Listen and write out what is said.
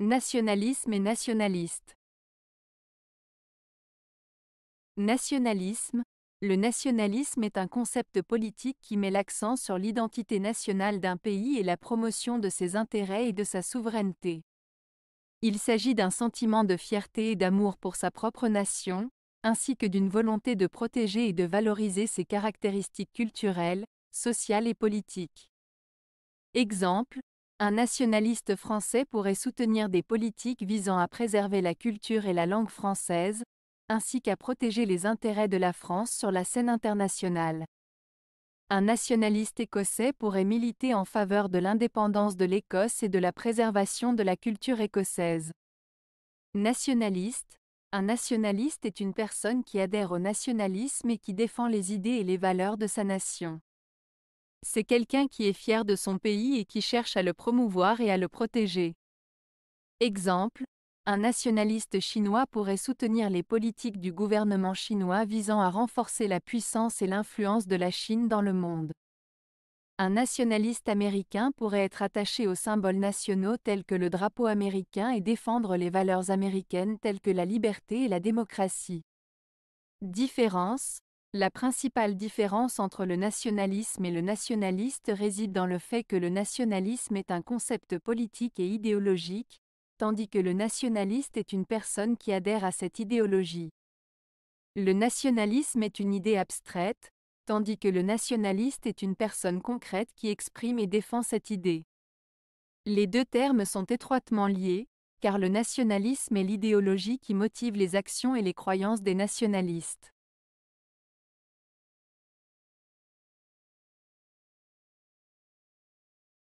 Nationalisme et nationaliste. Nationalisme. Le nationalisme est un concept politique qui met l'accent sur l'identité nationale d'un pays et la promotion de ses intérêts et de sa souveraineté. Il s'agit d'un sentiment de fierté et d'amour pour sa propre nation, ainsi que d'une volonté de protéger et de valoriser ses caractéristiques culturelles, sociales et politiques. Exemple, un nationaliste français pourrait soutenir des politiques visant à préserver la culture et la langue française, ainsi qu'à protéger les intérêts de la France sur la scène internationale. Un nationaliste écossais pourrait militer en faveur de l'indépendance de l'Écosse et de la préservation de la culture écossaise. Nationaliste, un nationaliste est une personne qui adhère au nationalisme et qui défend les idées et les valeurs de sa nation c'est quelqu'un qui est fier de son pays et qui cherche à le promouvoir et à le protéger. Exemple, un nationaliste chinois pourrait soutenir les politiques du gouvernement chinois visant à renforcer la puissance et l'influence de la Chine dans le monde. Un nationaliste américain pourrait être attaché aux symboles nationaux tels que le drapeau américain et défendre les valeurs américaines telles que la liberté et la démocratie. Différence la principale différence entre le nationalisme et le nationaliste réside dans le fait que le nationalisme est un concept politique et idéologique, tandis que le nationaliste est une personne qui adhère à cette idéologie. Le nationalisme est une idée abstraite, tandis que le nationaliste est une personne concrète qui exprime et défend cette idée. Les deux termes sont étroitement liés, car le nationalisme est l'idéologie qui motive les actions et les croyances des nationalistes.